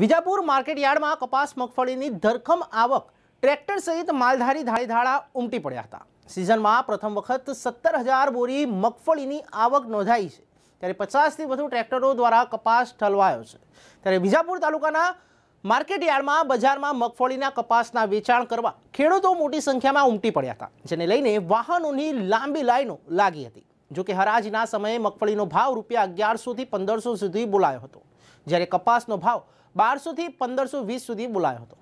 વિજાપુર માર્કેટયાર્ડમાં કપાસ મગફળીની ધરખમ આવક ટ્રેક્ટર સહિત માલધારી ધાળીધાળા ઉમટી પડ્યા હતા સિઝનમાં પ્રથમ વખત સત્તર હજાર બોરી મગફળીની આવક નોંધાઈ છે ત્યારે પચાસથી વધુ ટ્રેક્ટરો દ્વારા કપાસ ઠલવાયો છે ત્યારે વિજાપુર તાલુકાના માર્કેટયાર્ડમાં બજારમાં મગફળીના કપાસના વેચાણ કરવા ખેડૂતો મોટી સંખ્યામાં ઉમટી પડ્યા હતા જેને લઈને વાહનોની લાંબી લાઈનો લાગી હતી જો કે હરાજીના સમયે મગફળીનો ભાવ રૂપિયા અગિયારસોથી પંદરસો સુધી બોલાયો હતો જ્યારે કપાસનો ભાવ બારસોથી પંદરસો વીસ સુધી બોલાયો હતો